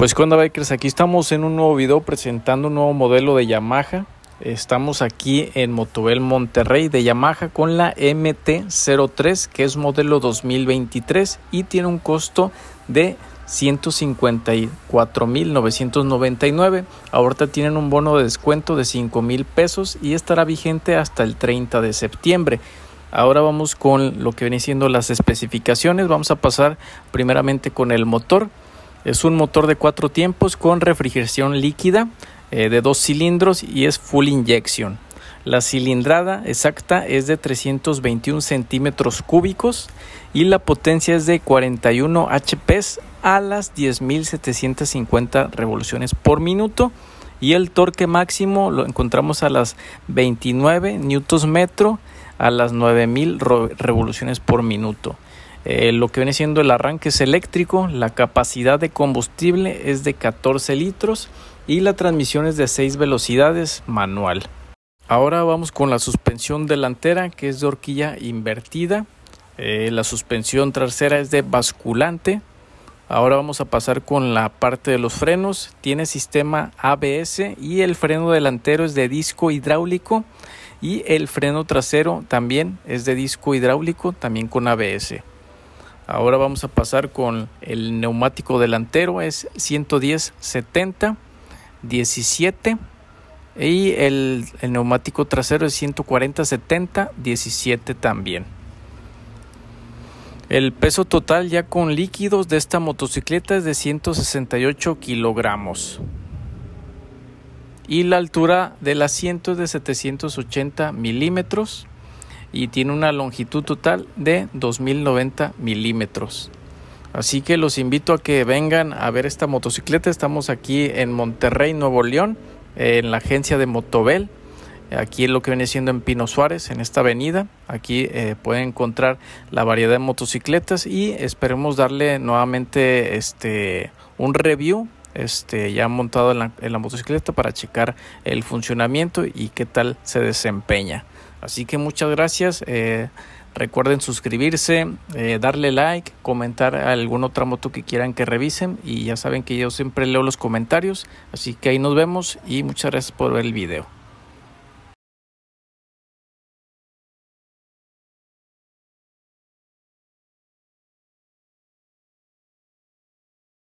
Pues Conda Bikers, aquí estamos en un nuevo video presentando un nuevo modelo de Yamaha. Estamos aquí en Motovel Monterrey de Yamaha con la MT-03 que es modelo 2023 y tiene un costo de 154.999. Ahorita tienen un bono de descuento de 5.000 pesos y estará vigente hasta el 30 de septiembre. Ahora vamos con lo que viene siendo las especificaciones. Vamos a pasar primeramente con el motor. Es un motor de cuatro tiempos con refrigeración líquida eh, de dos cilindros y es full injection. La cilindrada exacta es de 321 centímetros cúbicos y la potencia es de 41 HP a las 10.750 revoluciones por minuto y el torque máximo lo encontramos a las 29 Nm metro a las 9.000 revoluciones por minuto. Eh, lo que viene siendo el arranque es eléctrico, la capacidad de combustible es de 14 litros y la transmisión es de 6 velocidades manual. Ahora vamos con la suspensión delantera que es de horquilla invertida, eh, la suspensión trasera es de basculante. Ahora vamos a pasar con la parte de los frenos, tiene sistema ABS y el freno delantero es de disco hidráulico y el freno trasero también es de disco hidráulico, también con ABS. Ahora vamos a pasar con el neumático delantero, es 110-70, 17. Y el, neumático trasero es 140-70, 17 también. El peso total ya con líquidos de esta motocicleta es de 168 kilogramos. Y la altura del asiento es de 780 milímetros y tiene una longitud total de 2090 milímetros. Así que los invito a que vengan a ver esta motocicleta. Estamos aquí en Monterrey, Nuevo León, en la agencia de Motobel. Aquí es lo que viene siendo en Pino Suárez, en esta avenida. Aquí eh, pueden encontrar la variedad de motocicletas y esperemos darle nuevamente este, un review este, ya montado en la, motocicleta para checar el funcionamiento y qué tal se desempeña. Así que muchas gracias. Eh, recuerden suscribirse, eh, darle like, comentar alguna otra moto que quieran que revisen. Y ya saben que yo siempre leo los comentarios. Así que ahí nos vemos y muchas gracias por ver el video.